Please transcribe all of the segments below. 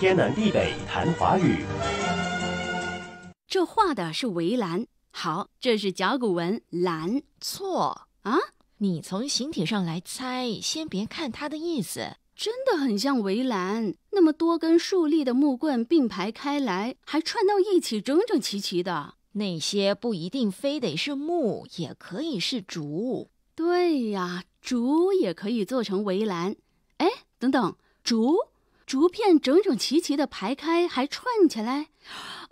天南地北谈华语。这画的是围栏，好，这是甲骨文“栏”，错啊！你从形体上来猜，先别看它的意思，真的很像围栏。那么多根竖立的木棍并排开来，还串到一起，整整齐齐的。那些不一定非得是木，也可以是竹。对呀，竹也可以做成围栏。哎，等等，竹。竹片整整齐齐的排开，还串起来，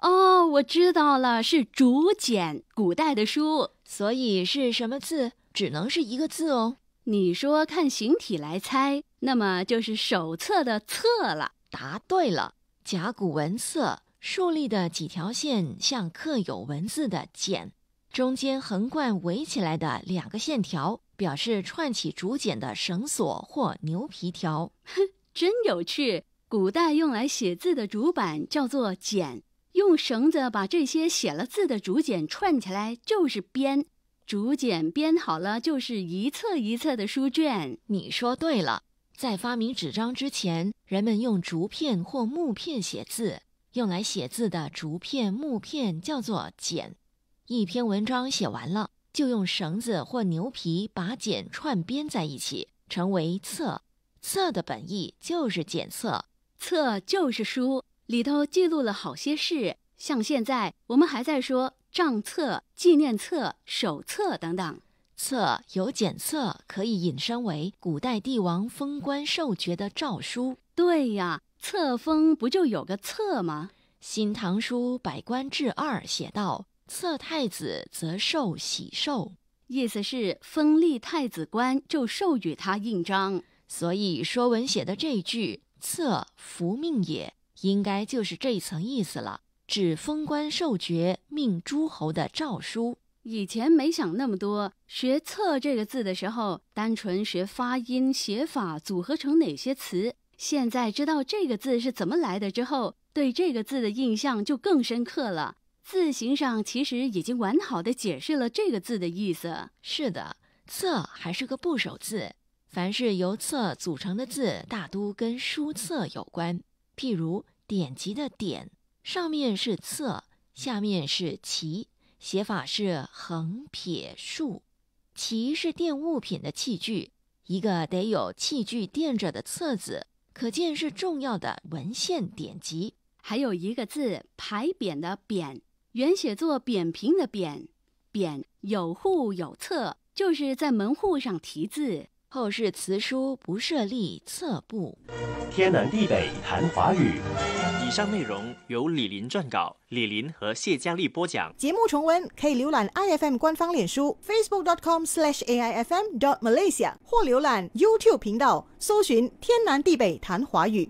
哦，我知道了，是竹简，古代的书，所以是什么字？只能是一个字哦。你说看形体来猜，那么就是“手册”的“册”了。答对了，甲骨文“册”，竖立的几条线像刻有文字的简，中间横贯围起来的两个线条表示串起竹简的绳索或牛皮条。哼，真有趣。古代用来写字的竹板叫做简，用绳子把这些写了字的竹简串起来就是编。竹简编好了就是一册一册的书卷。你说对了，在发明纸张之前，人们用竹片或木片写字，用来写字的竹片木片叫做简。一篇文章写完了，就用绳子或牛皮把简串编在一起，成为册。册的本意就是简测。册就是书，里头记录了好些事。像现在我们还在说账册、纪念册、手册等等。册有检测，可以引申为古代帝王封官授爵的诏书。对呀，册封不就有个册吗？《新唐书·百官志二》写道：“册太子则受喜寿。”意思是封立太子官就授予他印章。所以《说文》写的这句。策福命也应该就是这一层意思了，指封官授爵、命诸侯的诏书。以前没想那么多，学“策”这个字的时候，单纯学发音、写法，组合成哪些词。现在知道这个字是怎么来的之后，对这个字的印象就更深刻了。字形上其实已经完好的解释了这个字的意思。是的，策还是个部首字。凡是由“册”组成的字，大都跟书册有关。譬如“典籍”的“典”，上面是“册”，下面是“旗，写法是横撇竖。“旗是垫物品的器具，一个得有器具垫着的册子，可见是重要的文献典籍。还有一个字“牌匾”的“匾”，原写作“扁平”的“扁”，“扁”有户有册，就是在门户上题字。后世词书不设立策部。天南地北谈华语，以上内容由李林撰稿，李林和谢佳丽播讲。节目重温可以浏览 iFM 官方脸书 facebook.com/slash ai fm dot malaysia 或浏览 YouTube 频道，搜寻天南地北谈华语。